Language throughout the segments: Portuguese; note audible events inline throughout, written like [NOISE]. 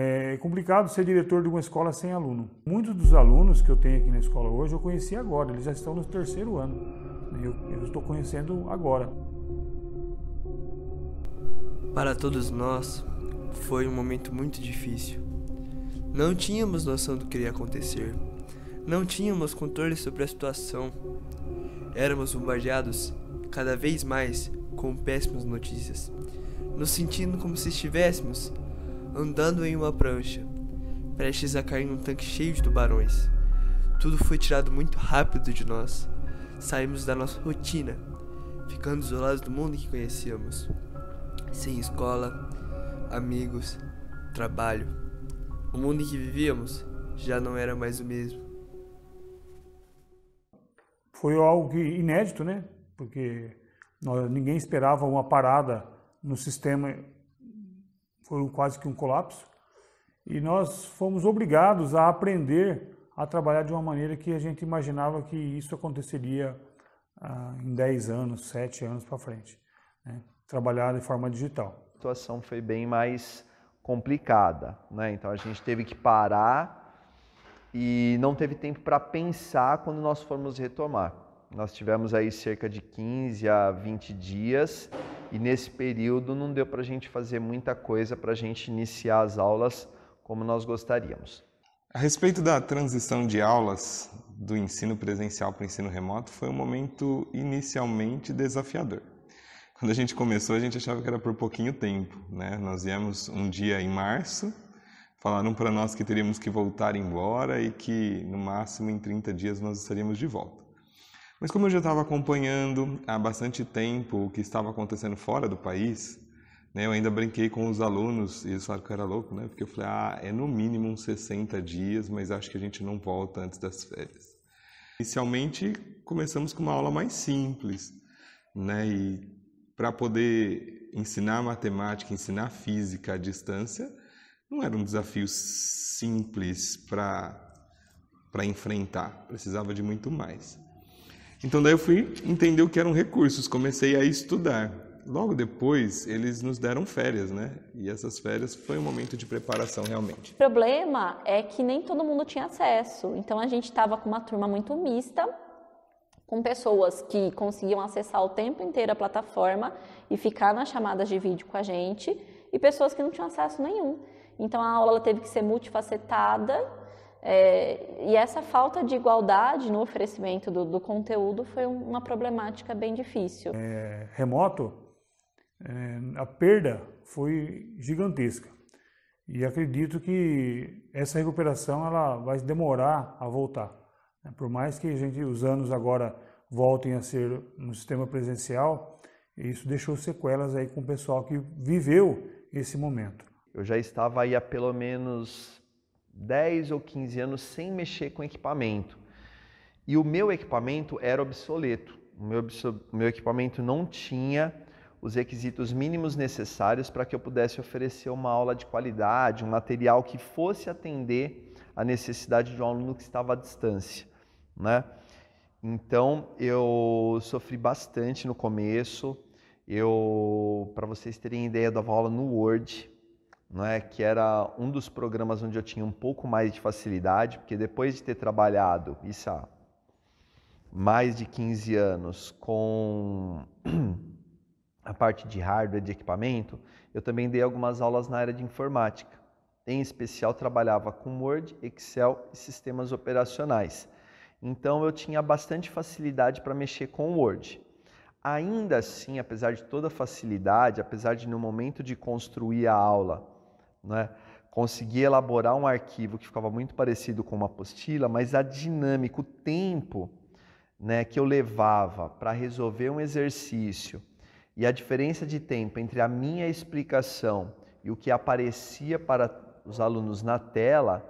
É complicado ser diretor de uma escola sem aluno. Muitos dos alunos que eu tenho aqui na escola hoje eu conheci agora, eles já estão no terceiro ano. Eu, eu estou conhecendo agora. Para todos nós, foi um momento muito difícil. Não tínhamos noção do que iria acontecer. Não tínhamos controle sobre a situação. Éramos bombardeados cada vez mais com péssimas notícias, nos sentindo como se estivéssemos andando em uma prancha, prestes a cair num tanque cheio de tubarões. Tudo foi tirado muito rápido de nós. Saímos da nossa rotina, ficando isolados do mundo que conhecíamos. Sem escola, amigos, trabalho. O mundo em que vivíamos já não era mais o mesmo. Foi algo inédito, né? Porque ninguém esperava uma parada no sistema foi quase que um colapso. E nós fomos obrigados a aprender a trabalhar de uma maneira que a gente imaginava que isso aconteceria ah, em 10 anos, 7 anos para frente. Né? Trabalhar de forma digital. A situação foi bem mais complicada, né? Então a gente teve que parar e não teve tempo para pensar quando nós formos retomar. Nós tivemos aí cerca de 15 a 20 dias e nesse período não deu para a gente fazer muita coisa para a gente iniciar as aulas como nós gostaríamos. A respeito da transição de aulas do ensino presencial para o ensino remoto, foi um momento inicialmente desafiador. Quando a gente começou, a gente achava que era por pouquinho tempo, né? Nós viemos um dia em março, falaram para nós que teríamos que voltar embora e que no máximo em 30 dias nós estaríamos de volta. Mas como eu já estava acompanhando há bastante tempo o que estava acontecendo fora do país, né, eu ainda brinquei com os alunos e eles falaram que eu era louco, né? Porque eu falei, ah, é no mínimo uns 60 dias, mas acho que a gente não volta antes das férias. Inicialmente, começamos com uma aula mais simples, né? E para poder ensinar matemática, ensinar física à distância, não era um desafio simples para enfrentar, precisava de muito mais. Então daí eu fui entender o que eram recursos, comecei a estudar. Logo depois, eles nos deram férias, né? E essas férias foi um momento de preparação realmente. O problema é que nem todo mundo tinha acesso. Então a gente estava com uma turma muito mista, com pessoas que conseguiam acessar o tempo inteiro a plataforma e ficar nas chamadas de vídeo com a gente, e pessoas que não tinham acesso nenhum. Então a aula teve que ser multifacetada é, e essa falta de igualdade no oferecimento do, do conteúdo foi uma problemática bem difícil. É, remoto, é, a perda foi gigantesca. E acredito que essa recuperação ela vai demorar a voltar. Né? Por mais que a gente, os anos agora voltem a ser no sistema presencial, isso deixou sequelas aí com o pessoal que viveu esse momento. Eu já estava aí há pelo menos 10 ou 15 anos sem mexer com equipamento. E o meu equipamento era obsoleto. O meu, meu equipamento não tinha os requisitos mínimos necessários para que eu pudesse oferecer uma aula de qualidade, um material que fosse atender a necessidade de um aluno que estava à distância, né? Então eu sofri bastante no começo. Eu, para vocês terem ideia, dava aula no Word, não é que era um dos programas onde eu tinha um pouco mais de facilidade, porque depois de ter trabalhado isso há mais de 15 anos com [CLEARS THROAT] a parte de hardware de equipamento, eu também dei algumas aulas na área de informática. Em especial trabalhava com Word, Excel e sistemas operacionais. Então eu tinha bastante facilidade para mexer com Word. Ainda assim, apesar de toda a facilidade, apesar de no momento de construir a aula né? Consegui elaborar um arquivo que ficava muito parecido com uma apostila, mas a dinâmica, o tempo né, que eu levava para resolver um exercício e a diferença de tempo entre a minha explicação e o que aparecia para os alunos na tela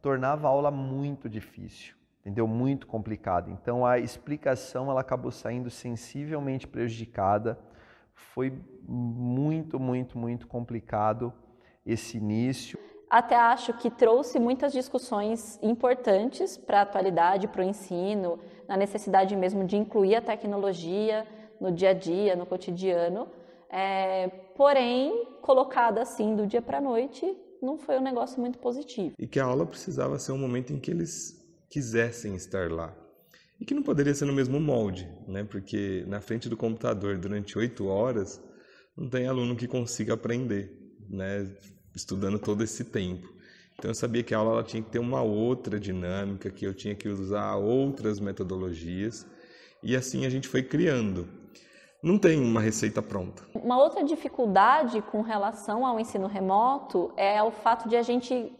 tornava a aula muito difícil, entendeu? Muito complicada. Então a explicação ela acabou saindo sensivelmente prejudicada. Foi muito, muito, muito complicado esse início. Até acho que trouxe muitas discussões importantes para a atualidade, para o ensino, na necessidade mesmo de incluir a tecnologia no dia a dia, no cotidiano. É, porém, colocada assim do dia para a noite, não foi um negócio muito positivo. E que a aula precisava ser um momento em que eles quisessem estar lá. E que não poderia ser no mesmo molde, né? porque na frente do computador durante oito horas não tem aluno que consiga aprender né, estudando todo esse tempo. Então eu sabia que a aula tinha que ter uma outra dinâmica, que eu tinha que usar outras metodologias, e assim a gente foi criando. Não tem uma receita pronta. Uma outra dificuldade com relação ao ensino remoto é o fato de a gente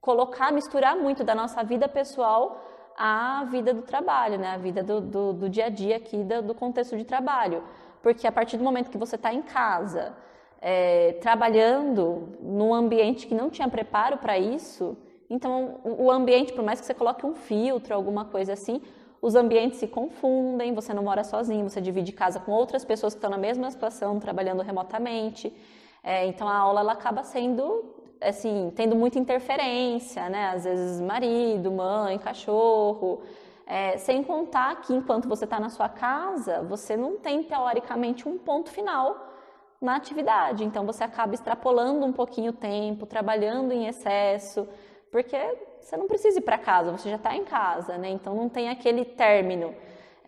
colocar, misturar muito da nossa vida pessoal à vida do trabalho, né? a vida do, do, do dia a dia aqui, do, do contexto de trabalho. Porque a partir do momento que você está em casa, é, trabalhando num ambiente que não tinha preparo para isso, então o ambiente, por mais que você coloque um filtro, alguma coisa assim, os ambientes se confundem, você não mora sozinho, você divide casa com outras pessoas que estão na mesma situação, trabalhando remotamente. É, então a aula ela acaba sendo assim, tendo muita interferência, né? Às vezes marido, mãe, cachorro. É, sem contar que enquanto você está na sua casa, você não tem teoricamente um ponto final na atividade. Então você acaba extrapolando um pouquinho o tempo, trabalhando em excesso, porque você não precisa ir para casa, você já está em casa, né? Então não tem aquele término.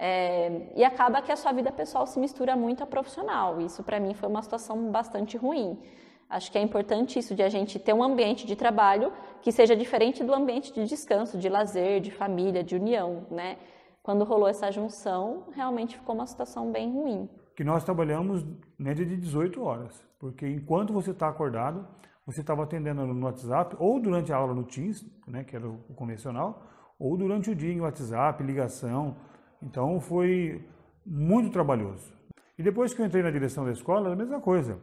É, e acaba que a sua vida pessoal se mistura muito à profissional. Isso para mim foi uma situação bastante ruim. Acho que é importante isso de a gente ter um ambiente de trabalho que seja diferente do ambiente de descanso, de lazer, de família, de união, né? Quando rolou essa junção, realmente ficou uma situação bem ruim que nós trabalhamos média de 18 horas, porque enquanto você está acordado, você estava atendendo no WhatsApp, ou durante a aula no Teams, né, que era o convencional, ou durante o dia em WhatsApp, ligação. Então foi muito trabalhoso. E depois que eu entrei na direção da escola, a mesma coisa.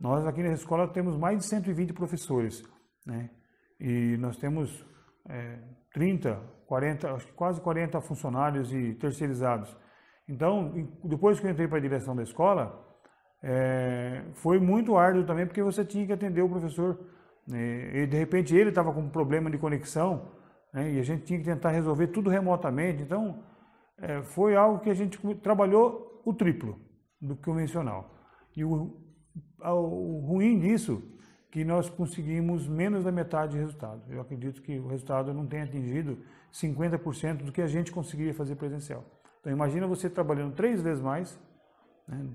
Nós aqui na escola temos mais de 120 professores, né? E nós temos é, 30, 40, quase 40 funcionários e terceirizados. Então, depois que eu entrei para a direção da escola, é, foi muito árduo também, porque você tinha que atender o professor. Né? E, de repente, ele estava com um problema de conexão, né? e a gente tinha que tentar resolver tudo remotamente. Então, é, foi algo que a gente trabalhou o triplo do convencional. E o, o ruim disso que nós conseguimos menos da metade do resultado. Eu acredito que o resultado não tenha atingido 50% do que a gente conseguiria fazer presencial. Então imagina você trabalhando três vezes mais né,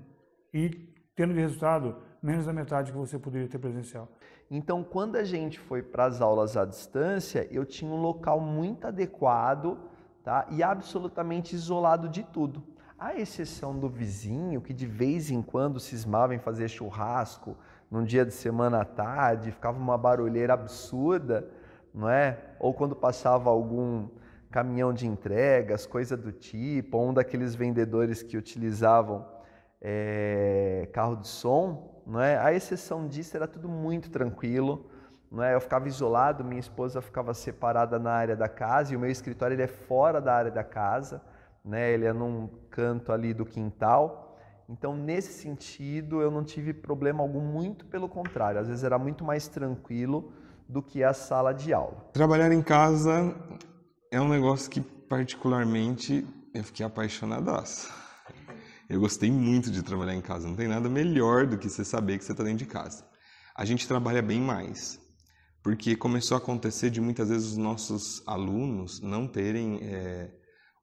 e tendo de resultado menos da metade que você poderia ter presencial. Então, quando a gente foi para as aulas à distância, eu tinha um local muito adequado tá, e absolutamente isolado de tudo. À exceção do vizinho, que de vez em quando cismava em fazer churrasco num dia de semana à tarde, ficava uma barulheira absurda, não é? Ou quando passava algum caminhão de entregas, coisa do tipo, ou um daqueles vendedores que utilizavam é, carro de som, não é? A exceção disso era tudo muito tranquilo, não é? Eu ficava isolado, minha esposa ficava separada na área da casa e o meu escritório ele é fora da área da casa, né? Ele é num canto ali do quintal. Então, nesse sentido, eu não tive problema algum, muito pelo contrário, às vezes era muito mais tranquilo do que a sala de aula. Trabalhar em casa é um negócio que, particularmente, eu fiquei apaixonadaço. Eu gostei muito de trabalhar em casa. Não tem nada melhor do que você saber que você está dentro de casa. A gente trabalha bem mais, porque começou a acontecer de muitas vezes os nossos alunos não terem é,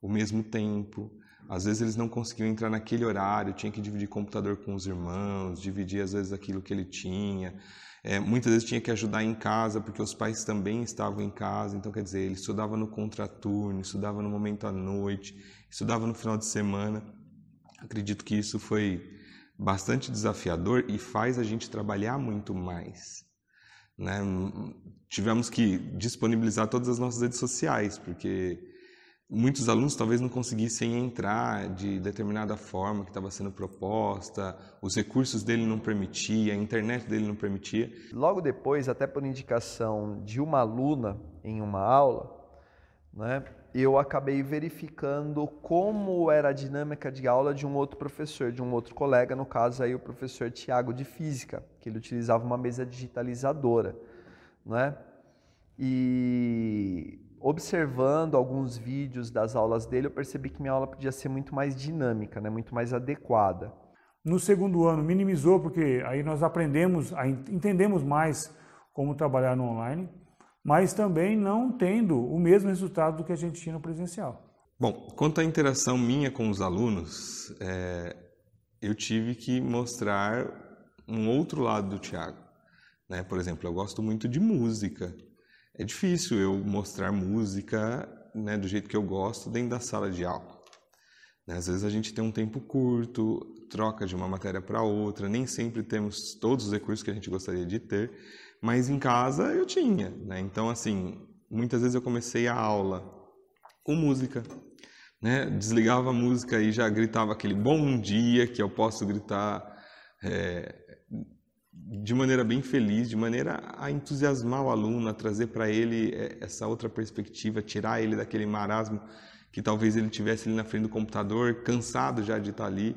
o mesmo tempo. Às vezes eles não conseguiam entrar naquele horário, tinha que dividir computador com os irmãos, dividir às vezes aquilo que ele tinha. É, muitas vezes tinha que ajudar em casa, porque os pais também estavam em casa. Então, quer dizer, ele estudava no contraturno, estudava no momento à noite, estudava no final de semana. Acredito que isso foi bastante desafiador e faz a gente trabalhar muito mais. Né? Hum, hum, tivemos que disponibilizar todas as nossas redes sociais, porque muitos alunos talvez não conseguissem entrar de determinada forma que estava sendo proposta, os recursos dele não permitia, a internet dele não permitia. Logo depois, até por indicação de uma aluna em uma aula, né, eu acabei verificando como era a dinâmica de aula de um outro professor, de um outro colega, no caso aí o professor Tiago de Física, que ele utilizava uma mesa digitalizadora, né? E observando alguns vídeos das aulas dele, eu percebi que minha aula podia ser muito mais dinâmica, né? muito mais adequada. No segundo ano, minimizou, porque aí nós aprendemos, entendemos mais como trabalhar no online, mas também não tendo o mesmo resultado do que a gente tinha no presencial. Bom, quanto à interação minha com os alunos, é, eu tive que mostrar um outro lado do Tiago. Né? Por exemplo, eu gosto muito de música, é difícil eu mostrar música né, do jeito que eu gosto dentro da sala de aula. Né? Às vezes a gente tem um tempo curto, troca de uma matéria para outra, nem sempre temos todos os recursos que a gente gostaria de ter, mas em casa eu tinha. Né? Então, assim, muitas vezes eu comecei a aula com música. Né? Desligava a música e já gritava aquele bom dia que eu posso gritar. É de maneira bem feliz, de maneira a entusiasmar o aluno, a trazer para ele é, essa outra perspectiva, tirar ele daquele marasmo que talvez ele tivesse ali na frente do computador, cansado já de estar ali.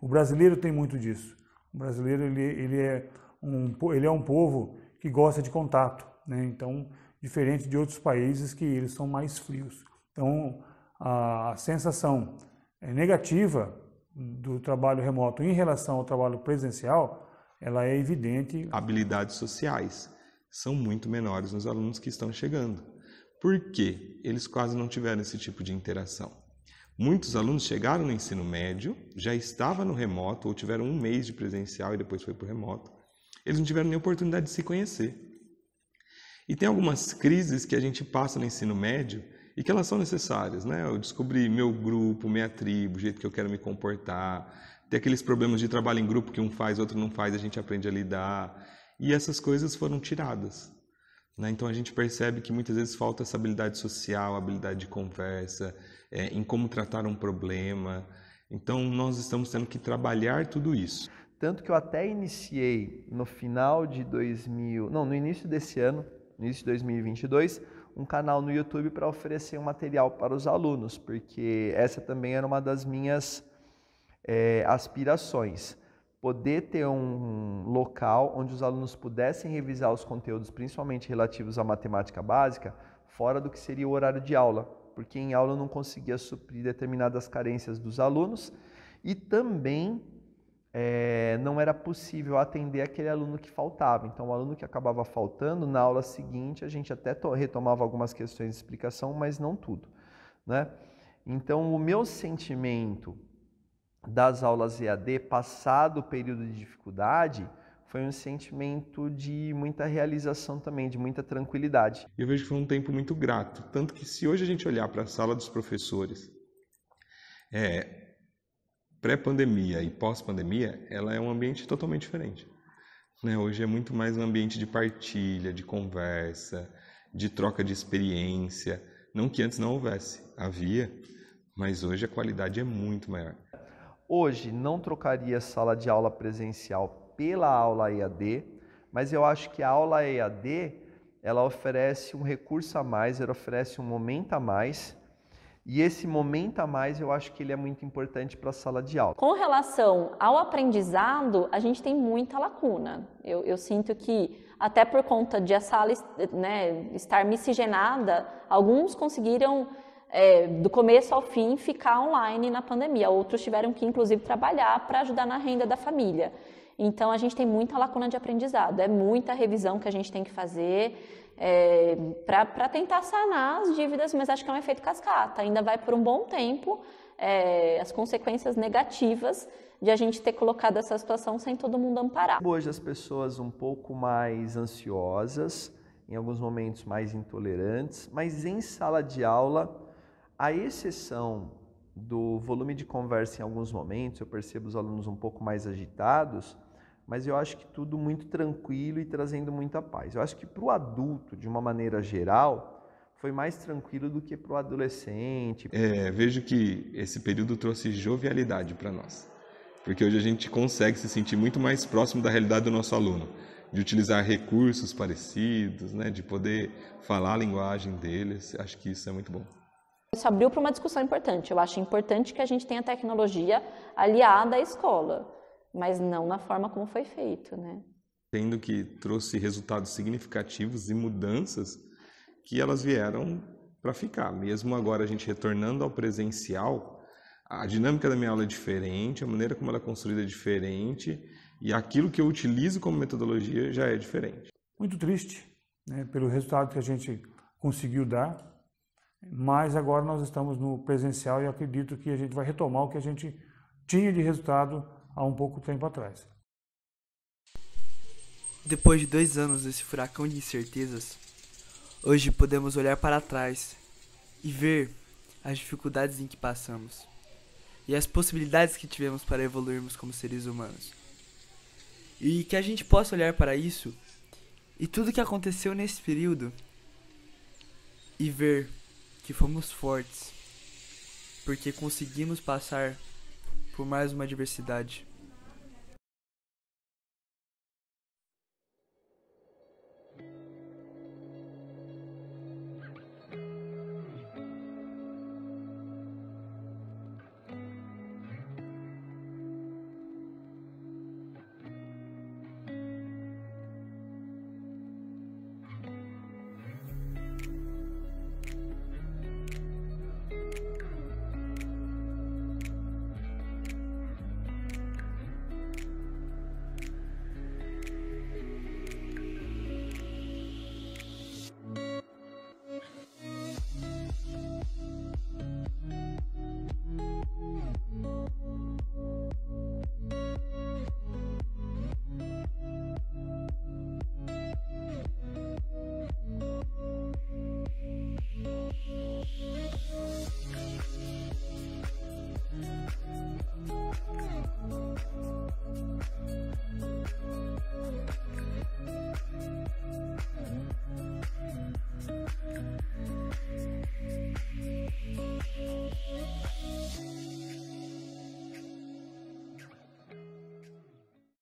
O brasileiro tem muito disso. O brasileiro ele, ele é um ele é um povo que gosta de contato, né? Então diferente de outros países que eles são mais frios. Então a sensação é, negativa do trabalho remoto em relação ao trabalho presencial ela é evidente. Habilidades sociais são muito menores nos alunos que estão chegando. Por quê? Eles quase não tiveram esse tipo de interação. Muitos alunos chegaram no ensino médio, já estava no remoto ou tiveram um mês de presencial e depois foi para o remoto. Eles não tiveram nem oportunidade de se conhecer. E tem algumas crises que a gente passa no ensino médio e que elas são necessárias, né? Eu descobri meu grupo, minha tribo, o jeito que eu quero me comportar, tem aqueles problemas de trabalho em grupo que um faz, outro não faz, a gente aprende a lidar. E essas coisas foram tiradas. Né? Então a gente percebe que muitas vezes falta essa habilidade social, habilidade de conversa, é, em como tratar um problema. Então nós estamos tendo que trabalhar tudo isso. Tanto que eu até iniciei no final de 2000, não, no início desse ano, início de 2022, um canal no YouTube para oferecer um material para os alunos, porque essa também era uma das minhas é, aspirações. Poder ter um local onde os alunos pudessem revisar os conteúdos, principalmente relativos à matemática básica, fora do que seria o horário de aula, porque em aula eu não conseguia suprir determinadas carências dos alunos e também é, não era possível atender aquele aluno que faltava. Então, o aluno que acabava faltando, na aula seguinte, a gente até retomava algumas questões de explicação, mas não tudo. Né? Então, o meu sentimento das aulas EAD, passado o período de dificuldade, foi um sentimento de muita realização também, de muita tranquilidade. Eu vejo que foi um tempo muito grato, tanto que se hoje a gente olhar para a sala dos professores, é, pré-pandemia e pós-pandemia, ela é um ambiente totalmente diferente. Né? Hoje é muito mais um ambiente de partilha, de conversa, de troca de experiência. Não que antes não houvesse, havia, mas hoje a qualidade é muito maior. Hoje não trocaria sala de aula presencial pela aula EAD, mas eu acho que a aula EAD ela oferece um recurso a mais, ela oferece um momento a mais. E esse momento a mais eu acho que ele é muito importante para a sala de aula. Com relação ao aprendizado, a gente tem muita lacuna. Eu, eu sinto que, até por conta de a sala né, estar miscigenada, alguns conseguiram é, do começo ao fim, ficar online na pandemia. Outros tiveram que, inclusive, trabalhar para ajudar na renda da família. Então, a gente tem muita lacuna de aprendizado, é muita revisão que a gente tem que fazer é, para tentar sanar as dívidas, mas acho que é um efeito cascata. Ainda vai por um bom tempo é, as consequências negativas de a gente ter colocado essa situação sem todo mundo amparar. Hoje as pessoas um pouco mais ansiosas, em alguns momentos mais intolerantes, mas em sala de aula a exceção do volume de conversa em alguns momentos, eu percebo os alunos um pouco mais agitados, mas eu acho que tudo muito tranquilo e trazendo muita paz. Eu acho que para o adulto, de uma maneira geral, foi mais tranquilo do que para o adolescente. É, vejo que esse período trouxe jovialidade para nós, porque hoje a gente consegue se sentir muito mais próximo da realidade do nosso aluno, de utilizar recursos parecidos, né, de poder falar a linguagem deles. Acho que isso é muito bom. Isso abriu para uma discussão importante. Eu acho importante que a gente tenha tecnologia aliada à escola, mas não na forma como foi feito, né? Tendo que trouxe resultados significativos e mudanças que elas vieram para ficar. Mesmo agora a gente retornando ao presencial, a dinâmica da minha aula é diferente, a maneira como ela é construída é diferente e aquilo que eu utilizo como metodologia já é diferente. Muito triste né, pelo resultado que a gente conseguiu dar mas agora nós estamos no presencial e acredito que a gente vai retomar o que a gente tinha de resultado há um pouco tempo atrás. Depois de dois anos desse furacão de incertezas, hoje podemos olhar para trás e ver as dificuldades em que passamos e as possibilidades que tivemos para evoluirmos como seres humanos. E que a gente possa olhar para isso e tudo que aconteceu nesse período e ver que fomos fortes, porque conseguimos passar por mais uma adversidade.